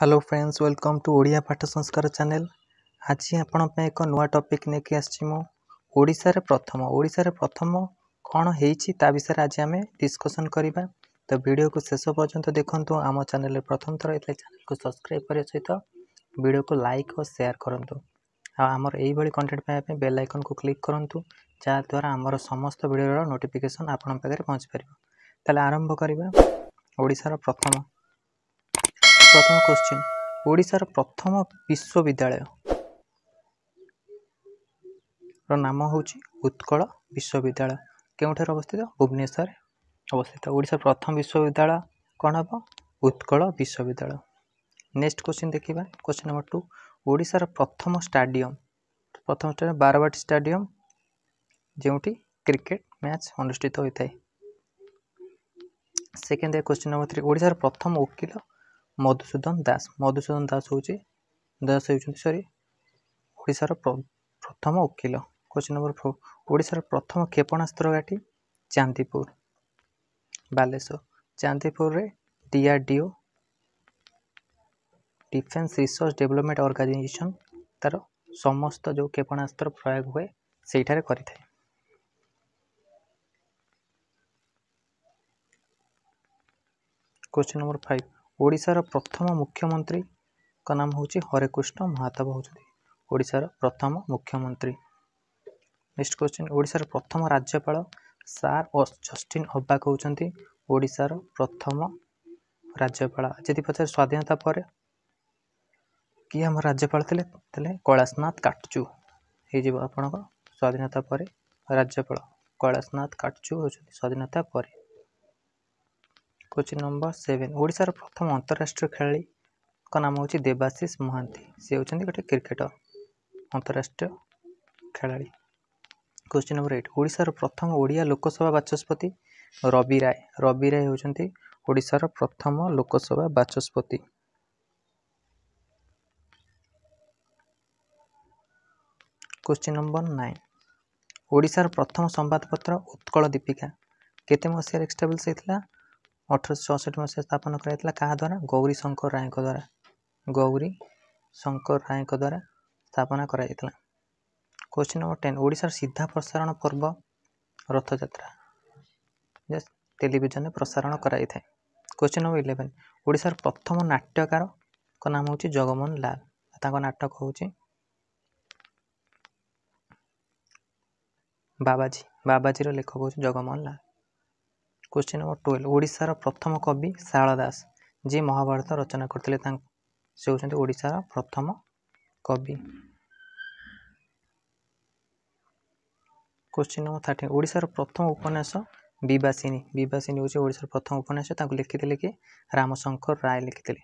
hello friends welcome to Odia ପାଠ ସଂସ୍କାର channel ଆଜି ଆପଣଙ୍କ ପାଇଁ ଏକ ନୂଆ ଟପିକ୍ ନେଇକି ଆସିଛି ମୁଁ ଓଡ଼ିଶାରେ ପ୍ରଥମ ଓଡ଼ିଶାରେ ପ୍ରଥମ କ'ଣ ହେଇଛି ତା ବିଷୟରେ ଆଜି ଆମେ ଡିସ୍କସନ୍ କରିବା ତ ଭିଡ଼ିଓକୁ ଶେଷ ପର୍ଯ୍ୟନ୍ତ ଦେଖନ୍ତୁ ଆମ ଚ୍ୟାନେଲରେ ପ୍ରଥମ ଥର ଏଥିରେ ଚ୍ୟାନେଲକୁ ସବସ୍କ୍ରାଇବ୍ କରିବା ସହିତ ଭିଡ଼ିଓକୁ ଲାଇକ୍ ଓ ସେୟାର୍ କରନ୍ତୁ ଆଉ ଆମର ଏଇଭଳି କଣ୍ଟେଣ୍ଟ ପାଇବା ପାଇଁ ବେଲ୍ ଆଇକନ୍କୁ କ୍ଲିକ୍ କରନ୍ତୁ ଯାହାଦ୍ୱାରା ଆମର ସମସ୍ତ ଭିଡ଼ିଓର ନୋଟିଫିକେସନ୍ ଆପଣଙ୍କ ପାଖରେ ପହଞ୍ଚିପାରିବ ତାହେଲେ ଆରମ୍ଭ କରିବା ଓଡ଼ିଶାର ପ୍ରଥମ ପ୍ରଥମ କୋଶ୍ଚିନ୍ ଓଡ଼ିଶାର ପ୍ରଥମ ବିଶ୍ୱବିଦ୍ୟାଳୟର ନାମ ହେଉଛି ଉତ୍କଳ ବିଶ୍ୱବିଦ୍ୟାଳୟ କେଉଁଠାରେ ଅବସ୍ଥିତ ଭୁବନେଶ୍ୱରରେ ଅବସ୍ଥିତ ଓଡ଼ିଶାର ପ୍ରଥମ ବିଶ୍ୱବିଦ୍ୟାଳୟ କ'ଣ ହେବ ଉତ୍କଳ ବିଶ୍ୱବିଦ୍ୟାଳୟ ନେକ୍ସଟ କୋଶ୍ଚିନ୍ ଦେଖିବା କୋଶ୍ଚିନ୍ ନମ୍ବର ଟୁ ଓଡ଼ିଶାର ପ୍ରଥମ ଷ୍ଟାଡିୟମ୍ ପ୍ରଥମ ଷ୍ଟାଡିୟମ୍ ବାରବାଟୀ ଷ୍ଟାଡିୟମ୍ ଯେଉଁଠି କ୍ରିକେଟ୍ ମ୍ୟାଚ୍ ଅନୁଷ୍ଠିତ ହୋଇଥାଏ ସେକେଣ୍ଡ କୋଶ୍ଚିନ୍ ନମ୍ବର ଥ୍ରୀ ଓଡ଼ିଶାର ପ୍ରଥମ ଓକିଲ ମଧୁସୂଦନ ଦାସ ମଧୁସୂଦନ ଦାସ ହେଉଛି ଦାସ ହେଉଛନ୍ତି ସରି ଓଡ଼ିଶାର ପ୍ରଥମ ଓକିଲ କୋଶ୍ଚିନ୍ ନମ୍ବର ଫୋର୍ ଓଡ଼ିଶାର ପ୍ରଥମ କ୍ଷେପଣାସ୍ତ୍ର ଘାଟି ଚାନ୍ଦିପୁର ବାଲେଶ୍ୱର ଚାନ୍ଦିପୁରରେ DRDO defence research development organisation ତା'ର ସମସ୍ତ ଯେଉଁ କ୍ଷେପଣାସ୍ତ୍ର ପ୍ରୟୋଗ ହୁଏ ସେଇଠାରେ କରିଥାଏ କୋଶ୍ଚିନ୍ ନମ୍ବର ଫାଇଭ୍ ଓଡ଼ିଶାର ପ୍ରଥମ ମୁଖ୍ୟମନ୍ତ୍ରୀଙ୍କ ନାମ ହେଉଛି ହରେକୃଷ୍ଣ ମହାତାବ ହେଉଛନ୍ତି ଓଡ଼ିଶାର ପ୍ରଥମ ମୁଖ୍ୟମନ୍ତ୍ରୀ ନେକ୍ସଟ କ୍ୱେଶ୍ଚିନ୍ ଓଡ଼ିଶାର ପ୍ରଥମ ରାଜ୍ୟପାଳ ସାର୍ ଜଷ୍ଟିନ୍ ଅବାକ ହେଉଛନ୍ତି ଓଡ଼ିଶାର ପ୍ରଥମ ରାଜ୍ୟପାଳ ଯଦି ପଚାରେ ସ୍ୱାଧୀନତା ପରେ କିଏ ଆମ ରାଜ୍ୟପାଳ ଥିଲେ ତାହେଲେ କୈଳାସନାଥ କାଟଚୁ ହେଇଯିବ ଆପଣଙ୍କ ସ୍ୱାଧୀନତା ପରେ ରାଜ୍ୟପାଳ କୈଳାସନାଥ କାଟଚୁ ହେଉଛନ୍ତି ସ୍ୱାଧୀନତା ପରେ କୋଶ୍ଚିନ୍ ନମ୍ବର ସେଭେନ୍ ଓଡ଼ିଶାର ପ୍ରଥମ ଅନ୍ତରାଷ୍ଟ୍ରୀୟ ଖେଳାଳିଙ୍କ ନାମ ହେଉଛି ଦେବାଶିଷ ମହାନ୍ତି ସେ ହେଉଛନ୍ତି ଗୋଟେ କ୍ରିକେଟର ଅନ୍ତରାଷ୍ଟ୍ରୀୟ ଖେଳାଳି କୋଶ୍ଚିନ୍ ନମ୍ବର ଏଇଟ୍ ଓଡ଼ିଶାର ପ୍ରଥମ ଓଡ଼ିଆ ଲୋକସଭା ବାଚସ୍ପତି ରବି ରାୟ ରବି ରାୟ ହେଉଛନ୍ତି ଓଡ଼ିଶାର ପ୍ରଥମ ଲୋକସଭା ବାଚସ୍ପତି କୋଶ୍ଚିନ୍ ନମ୍ବର ନାଇନ୍ ଓଡ଼ିଶାର ପ୍ରଥମ ସମ୍ବାଦପତ୍ର ଉତ୍କଳ ଦୀପିକା କେତେ ମସିହାରେ ଏକ୍ସଟାବ୍ଲିସ୍ ହେଇଥିଲା ଅଠରଶହ ଚଉଷଠି ମସିହା ସ୍ଥାପନ କରାଯାଇଥିଲା କାହା ଦ୍ୱାରା ଗୌରୀ ଶଙ୍କର ରାୟଙ୍କ ଦ୍ୱାରା ଗୌରୀ ଶଙ୍କର ରାୟଙ୍କ ଦ୍ୱାରା ସ୍ଥାପନା କରାଯାଇଥିଲା କୋଶ୍ଚିନ୍ ନମ୍ବର ଟେନ୍ ଓଡ଼ିଶାର ସିଧା ପ୍ରସାରଣ ପର୍ବ ରଥଯାତ୍ରା ଟେଲିଭିଜନରେ ପ୍ରସାରଣ କରାଯାଇଥାଏ କୋଶ୍ଚିନ୍ ନମ୍ବର ଇଲେଭେନ୍ ଓଡ଼ିଶାର ପ୍ରଥମ ନାଟ୍ୟକାରଙ୍କ ନାମ ହେଉଛି ଜଗମୋହନ ଲାଲ ତାଙ୍କ ନାଟକ ହେଉଛି ବାବାଜୀ ବାବାଜୀର ଲେଖକ ହେଉଛି ଜଗମୋହନ ଲାଲ কোশ্চিନ୍ ନମ୍ବର ଟୁଏଲ୍ଭ ଓଡ଼ିଶାର ପ୍ରଥମ କବି ଶାରଳା ଦାସ ଯିଏ ମହାଭାରତ ରଚନା କରିଥିଲେ ତାଙ୍କ ସେ ହେଉଛନ୍ତି ଓଡ଼ିଶାର ପ୍ରଥମ କବି କୋଶ୍ଚିନ୍ ନମ୍ବର ଥାର୍ଟିନ୍ ଓଡ଼ିଶାର ପ୍ରଥମ ଉପନ୍ୟାସ ବିବାସିନୀ ବିବାସିନୀ ହେଉଛି ଓଡ଼ିଶାର ପ୍ରଥମ ଉପନ୍ୟାସ ତାଙ୍କୁ ଲେଖିଥିଲେ କି ରାମଶଙ୍କର ରାୟ ଲେଖିଥିଲେ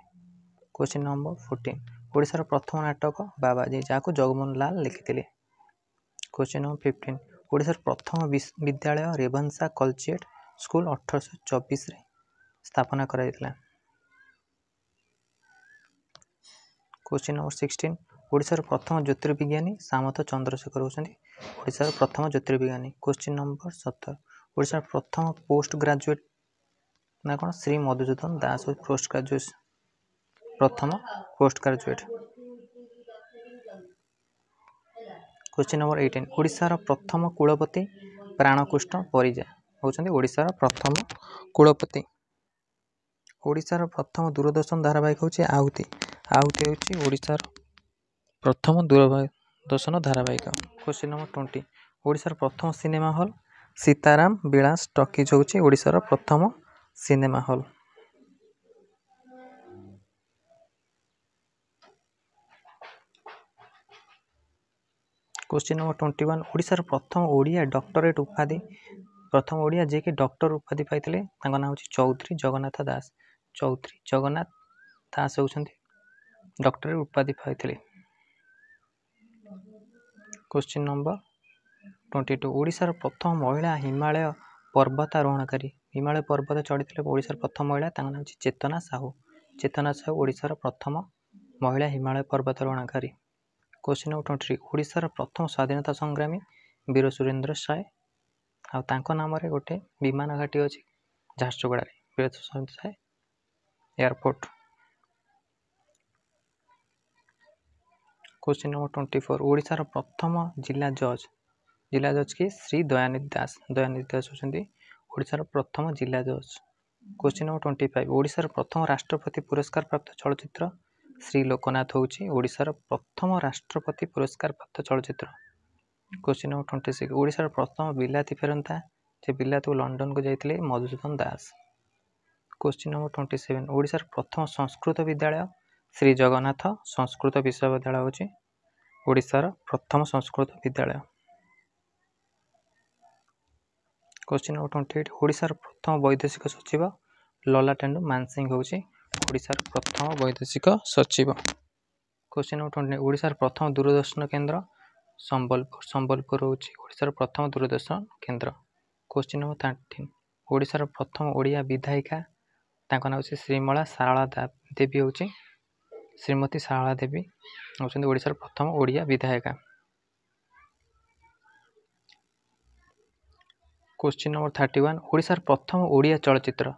କୋଶ୍ଚିନ୍ ନମ୍ବର ଫୋର୍ଟିନ୍ ଓଡ଼ିଶାର ପ୍ରଥମ ନାଟକ ବାବାଜୀ ଯାହାକୁ ଜଗମୋହନ ଲାଲ ଲେଖିଥିଲେ କୋଶ୍ଚିନ୍ ନମ୍ବର ଫିଫ୍ଟିନ୍ ଓଡ଼ିଶାର ପ୍ରଥମ ବିଦ୍ୟାଳୟ ରେଭେନ୍ସା କଲଚେଟ୍ ସ୍କୁଲ ଅଠରଶହ ଚବିଶରେ ସ୍ଥାପନା କରାଯାଇଥିଲା କୋଶ୍ଚିନ୍ ନମ୍ବର ସିକ୍ସଟିନ୍ ଓଡ଼ିଶାର ପ୍ରଥମ ଜ୍ୟୋତିର୍ବିଜ୍ଞାନୀ ସାମନ୍ତ ଚନ୍ଦ୍ରଶେଖର ହେଉଛନ୍ତି ଓଡ଼ିଶାର ପ୍ରଥମ ଜ୍ୟୋତିର୍ବିଜ୍ଞାନୀ କୋଶ୍ଚିନ୍ ନମ୍ବର ସତର ଓଡ଼ିଶାର ପ୍ରଥମ ପୋଷ୍ଟ ଗ୍ରାଜୁଏଟ୍ ନା କ'ଣ ଶ୍ରୀ ମଧୁସୂଦନ ଦାସ ପୋଷ୍ଟ ଗ୍ରାଜୁଏଟ୍ ପ୍ରଥମ post graduate question number eighteen ଓଡ଼ିଶାର ପ୍ରଥମ କୁଳପତି ପ୍ରାଣକୃଷ୍ଣ ପରିଜା ହେଉଛନ୍ତି ଓଡ଼ିଶାର ପ୍ରଥମ କୁଳପତି ଓଡ଼ିଶାର ପ୍ରଥମ ଦୂରଦର୍ଶନ ଧାରାବାହିକ ହେଉଛି ଆଉତି ଆହୁତି ହେଉଛି ଓଡ଼ିଶାର ପ୍ରଥମ ଦୂରଦର୍ଶନ ଧାରାବାହିକ କୋଶ୍ଚିନ୍ ନମ୍ବର ଟ୍ୱେଣ୍ଟି ଓଡ଼ିଶାର ପ୍ରଥମ cinema hall Sitaram Bilas talkies ହେଉଛି ଓଡ଼ିଶାର ପ୍ରଥମ cinema hall question number twenty one ଓଡ଼ିଶାର ପ୍ରଥମ ଓଡ଼ିଆ ଡକ୍ଟରେଟ୍ ଉପାଧି ପ୍ରଥମ ଓଡ଼ିଆ ଯିଏକି ଡକ୍ଟର ଉପାଧି ପାଇଥିଲେ ତାଙ୍କ ନାଁ ହେଉଛି ଚୌଧୁରୀ ଜଗନ୍ନାଥ ଦାସ ଚୌଧୁରୀ ଜଗନ୍ନାଥ ଦାସ ହେଉଛନ୍ତି ଡକ୍ଟର ଉପାଧି ପାଇଥିଲେ କୋଶ୍ଚିନ୍ ନମ୍ବର ଟ୍ୱେଣ୍ଟି ଟୁ ଓଡ଼ିଶାର ପ୍ରଥମ ମହିଳା ହିମାଳୟ ପର୍ବତାରୋହଣକାରୀ ହିମାଳୟ ପର୍ବତ ଚଢ଼ିଥିଲେ ଓଡ଼ିଶାର ପ୍ରଥମ ମହିଳା ତାଙ୍କ ନାଁ ହେଉଛି ଚେତନା ସାହୁ ଚେତନା ସାହୁ ଓଡ଼ିଶାର ପ୍ରଥମ ମହିଳା ହିମାଳୟ ପର୍ବତାରୋହଣକାରୀ କୋଶ୍ଚିନ୍ ନମ୍ବର ଟ୍ୱେଣ୍ଟି ଓଡ଼ିଶାର ପ୍ରଥମ ସ୍ୱାଧୀନତା ସଂଗ୍ରାମୀ ବୀର ସୁରେନ୍ଦ୍ର ସାଏ ଆଉ ତାଙ୍କ ନାମରେ ଗୋଟେ ବିମାନ ଘାଟି ଅଛି ଝାରସୁଗୁଡ଼ାରେ Priyadarshan Sai airport question number twenty four ଓଡ଼ିଶାର ପ୍ରଥମ ଜିଲ୍ଲା ଜଜ୍ ଜିଲ୍ଲା ଜଜ୍ କି ଶ୍ରୀ ଦୟାନିଧି ଦାସ ଦୟାନିଧି ଦାସ ହେଉଛନ୍ତି ଓଡ଼ିଶାର ପ୍ରଥମ ଜିଲ୍ଲା ଜଜ୍ କୋଶ୍ଚିନ୍ ନମ୍ବର ଟ୍ୱେଣ୍ଟି ଫାଇଭ୍ ଓଡ଼ିଶାର ପ୍ରଥମ ରାଷ୍ଟ୍ରପତି ପୁରସ୍କାର ପ୍ରାପ୍ତ ଚଳଚ୍ଚିତ୍ର ଶ୍ରୀ ଲୋକନାଥ ହେଉଛି ଓଡ଼ିଶାର ପ୍ରଥମ ରାଷ୍ଟ୍ରପତି ପୁରସ୍କାର ପ୍ରାପ୍ତ ଚଳଚ୍ଚିତ୍ର କୋଶ୍ଚିନ୍ ନମ୍ବର ଟ୍ୱେଣ୍ଟି ସିକ୍ସ ଓଡ଼ିଶାର ପ୍ରଥମ ବିଲାତି ଫେରନ୍ତା ଯେ ବିଲାତକୁ ଲଣ୍ଡନକୁ ଯାଇଥିଲେ Madhusudan Das question number twenty seven ଓଡ଼ିଶାର ପ୍ରଥମ ସଂସ୍କୃତ ବିଦ୍ୟାଳୟ ଶ୍ରୀ ଜଗନ୍ନାଥ ସଂସ୍କୃତ ବିଶ୍ୱବିଦ୍ୟାଳୟ ହେଉଛି ଓଡ଼ିଶାର ପ୍ରଥମ ସଂସ୍କୃତ ବିଦ୍ୟାଳୟ କୋଶ୍ଚିନ୍ ନମ୍ବର ଟ୍ୱେଣ୍ଟି ଏଇଟ୍ ଓଡ଼ିଶାର ପ୍ରଥମ ବୈଦେଶିକ ସଚିବ ଲଲାଟେଣ୍ଡୁ ମାନସିଂ ହେଉଛି ଓଡ଼ିଶାର ପ୍ରଥମ ବୈଦେଶିକ ସଚିବ କୋଶ୍ଚିନ୍ ନମ୍ବର ଟ୍ୱେଣ୍ଟି ଓଡ଼ିଶାର ପ୍ରଥମ ଦୂରଦର୍ଶନ କେନ୍ଦ୍ର ସମ୍ବଲପୁର ସମ୍ବଲପୁର ହେଉଛି ଓଡ଼ିଶାର ପ୍ରଥମ ଦୂରଦର୍ଶନ କେନ୍ଦ୍ର କୋଶ୍ଚିନ୍ ନମ୍ବର ଥାର୍ଟିନ୍ ଓଡ଼ିଶାର ପ୍ରଥମ ଓଡ଼ିଆ ବିଧାୟିକା ତାଙ୍କ ନାଁ ହେଉଛି ଶ୍ରୀମଳା ଶାରଳା ଦେବୀ ହେଉଛି ଶ୍ରୀମତୀ ଶାରଳା ଦେବୀ ହେଉଛନ୍ତି ଓଡ଼ିଶାର ପ୍ରଥମ ଓଡ଼ିଆ ବିଧାୟିକା କୋଶ୍ଚିନ୍ ନମ୍ବର ଥାର୍ଟି ୱାନ୍ ଓଡ଼ିଶାର ପ୍ରଥମ ଓଡ଼ିଆ ଚଳଚ୍ଚିତ୍ର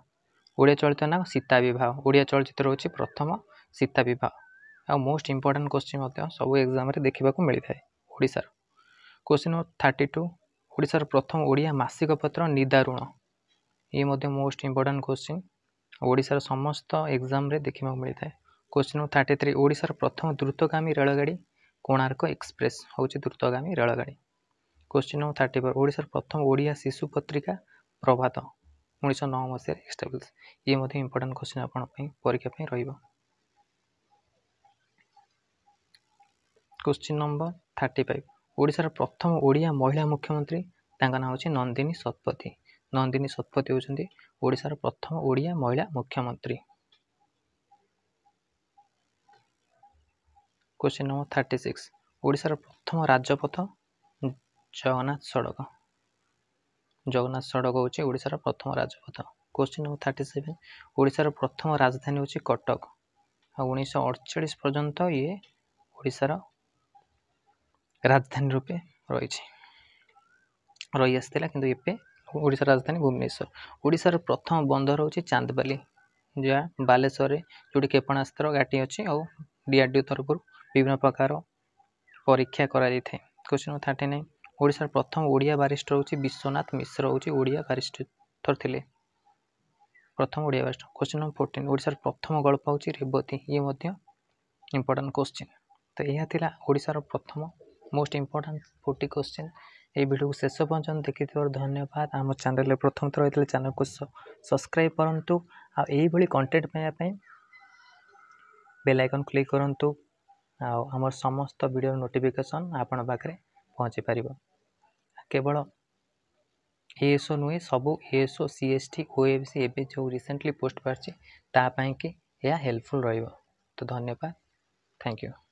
ଓଡ଼ିଆ ଚଳଚ୍ଚିତ୍ର ନାଁ ସୀତା ବିବାହ ଓଡ଼ିଆ ଚଳଚ୍ଚିତ୍ର ହେଉଛି ପ୍ରଥମ ସୀତା ବିବାହ ଆଉ ମୋଷ୍ଟ ଇମ୍ପୋର୍ଟାଣ୍ଟ କୋଶ୍ଚିନ୍ ମଧ୍ୟ ସବୁ ଏକ୍ଜାମ୍ରେ ଦେଖିବାକୁ ମିଳିଥାଏ ଓଡ଼ିଶାର କୋଶ୍ଚିନ୍ ନମ୍ବର ଥାର୍ଟି ଟୁ ଓଡ଼ିଶାର ପ୍ରଥମ ଓଡ଼ିଆ ମାସିକ ପତ୍ର ନିଦାରୁଣ ଇଏ ମଧ୍ୟ ମୋଷ୍ଟ ଇମ୍ପୋର୍ଟାଣ୍ଟ କୋଶ୍ଚିନ୍ ଓଡ଼ିଶାର ସମସ୍ତ ଏକ୍ଜାମ୍ରେ ଦେଖିବାକୁ ମିଳିଥାଏ କୋଶ୍ଚିନ୍ ନମ୍ବର ଥାର୍ଟି ଥ୍ରୀ ଓଡ଼ିଶାର ପ୍ରଥମ ଦ୍ରୁତଗାମୀ ରେଳଗାଡ଼ି କୋଣାର୍କ ଏକ୍ସପ୍ରେସ୍ ହେଉଛି ଦ୍ରୁତଗାମୀ ରେଳଗାଡ଼ି କୋଶ୍ଚିନ୍ ନମ୍ବର ଥାର୍ଟି ଫୋର୍ ଓଡ଼ିଶାର ପ୍ରଥମ ଓଡ଼ିଆ ଶିଶୁ ପତ୍ରିକା ପ୍ରଭାତ ଉଣେଇଶହ ନଅ ମସିହାରେ ଏଷ୍ଟାବ୍ଲିସ୍ ଇଏ ମଧ୍ୟ ଇମ୍ପୋର୍ଟାଣ୍ଟ କୋଶ୍ଚିନ୍ ଆପଣଙ୍କ ପାଇଁ ପରୀକ୍ଷା ପାଇଁ ରହିବ କୋଶ୍ଚିନ୍ ନମ୍ବର ଥାର୍ଟି ଫାଇଭ୍ ଓଡ଼ିଶାର ପ୍ରଥମ ଓଡ଼ିଆ ମହିଳା ମୁଖ୍ୟମନ୍ତ୍ରୀ ତାଙ୍କ ନାଁ ହେଉଛି ନନ୍ଦିନୀ ଶତପଥୀ ନନ୍ଦିନୀ ଶତପଥୀ ହେଉଛନ୍ତି ଓଡ଼ିଶାର ପ୍ରଥମ ଓଡ଼ିଆ ମହିଳା ମୁଖ୍ୟମନ୍ତ୍ରୀ କୋଶ୍ଚିନ୍ ନମ୍ବର ଥାର୍ଟି ସିକ୍ସ ଓଡ଼ିଶାର ପ୍ରଥମ ରାଜପଥ ଜଗନ୍ନାଥ ସଡ଼କ ଜଗନ୍ନାଥ ସଡ଼କ ହେଉଛି ଓଡ଼ିଶାର ପ୍ରଥମ ରାଜପଥ କୋଶ୍ଚିନ୍ ନମ୍ବର ଥାର୍ଟି ସେଭେନ୍ ଓଡ଼ିଶାର ପ୍ରଥମ ରାଜଧାନୀ ହେଉଛି କଟକ ଆଉ ଉଣେଇଶହ ଅଡ଼ଚାଳିଶ ପର୍ଯ୍ୟନ୍ତ ଇଏ ଓଡ଼ିଶାର রাজধানী রূপে রয়েছে ରହିଆସିଥିଲା କିନ୍ତୁ ଏବେ ଓଡ଼ିଶାର ରାଜଧାନୀ ଭୁବନେଶ୍ୱର ଓଡ଼ିଶାର ପ୍ରଥମ ବନ୍ଦର ହେଉଛି ଚାନ୍ଦବାଲି ଯାହା ବାଲେଶ୍ୱରରେ ଯେଉଁଠି କ୍ଷେପଣାସ୍ତ୍ର ଘାଟି ଅଛି ଆଉ ଡିଆର୍ଡିଓ ତରଫରୁ ବିଭିନ୍ନ ପ୍ରକାର ପରୀକ୍ଷା କରାଯାଇଥାଏ କ୍ୱେଶ୍ଚନ୍ ନମ୍ବର ଥାର୍ଟି ନାଇନ୍ ଓଡ଼ିଶାର ପ୍ରଥମ ଓଡ଼ିଆ ବାରିଷ୍ଟର ହେଉଛି ବିଶ୍ୱନାଥ ମିଶ୍ର ହେଉଛି ଓଡ଼ିଆ ବାରିଷ୍ଟର ଥିଲେ ପ୍ରଥମ Odia barrister question number fourteen ଓଡ଼ିଶାର ପ୍ରଥମ ଗଳ୍ପ ହେଉଛି ରେବତୀ ଇଏ ମଧ୍ୟ ଇମ୍ପୋର୍ଟାଣ୍ଟ କ୍ୱେଶ୍ଚିନ୍ ତ ଏହା ଥିଲା ଓଡ଼ିଶାର ପ୍ରଥମ ମୋଷ୍ଟ ଇମ୍ପୋର୍ଟାଣ୍ଟ ଫୋର୍ଟି କୋଶ୍ଚିନ୍ ଏହି ଭିଡ଼ିଓକୁ ଶେଷ ପର୍ଯ୍ୟନ୍ତ ଦେଖିଥିବାରୁ ଧନ୍ୟବାଦ ଆମ ଚ୍ୟାନେଲରେ ପ୍ରଥମ ଥର ହେଇଥିଲେ ଚ୍ୟାନେଲକୁ ସବସ୍କ୍ରାଇବ୍ କରନ୍ତୁ ଆଉ ଏହିଭଳି କଣ୍ଟେଣ୍ଟ ପାଇବା ପାଇଁ ବେଲ୍ ଆଇକନ୍ କ୍ଲିକ୍ କରନ୍ତୁ ଆଉ ଆମର ସମସ୍ତ ଭିଡ଼ିଓର ନୋଟିଫିକେସନ୍ ଆପଣଙ୍କ ପାଖରେ ପହଞ୍ଚିପାରିବ କେବଳ ଏଏସ୍ଓ ନୁହେଁ ସବୁ ASO C S T O F C ଏବେ ଯେଉଁ ରିସେଣ୍ଟଲି ପୋଷ୍ଟ ବାହାରିଛି ତା ପାଇଁକି ଏହା ହେଲ୍ପଫୁଲ୍ ରହିବ ତ ଧନ୍ୟବାଦ ଥ୍ୟାଙ୍କ ୟୁ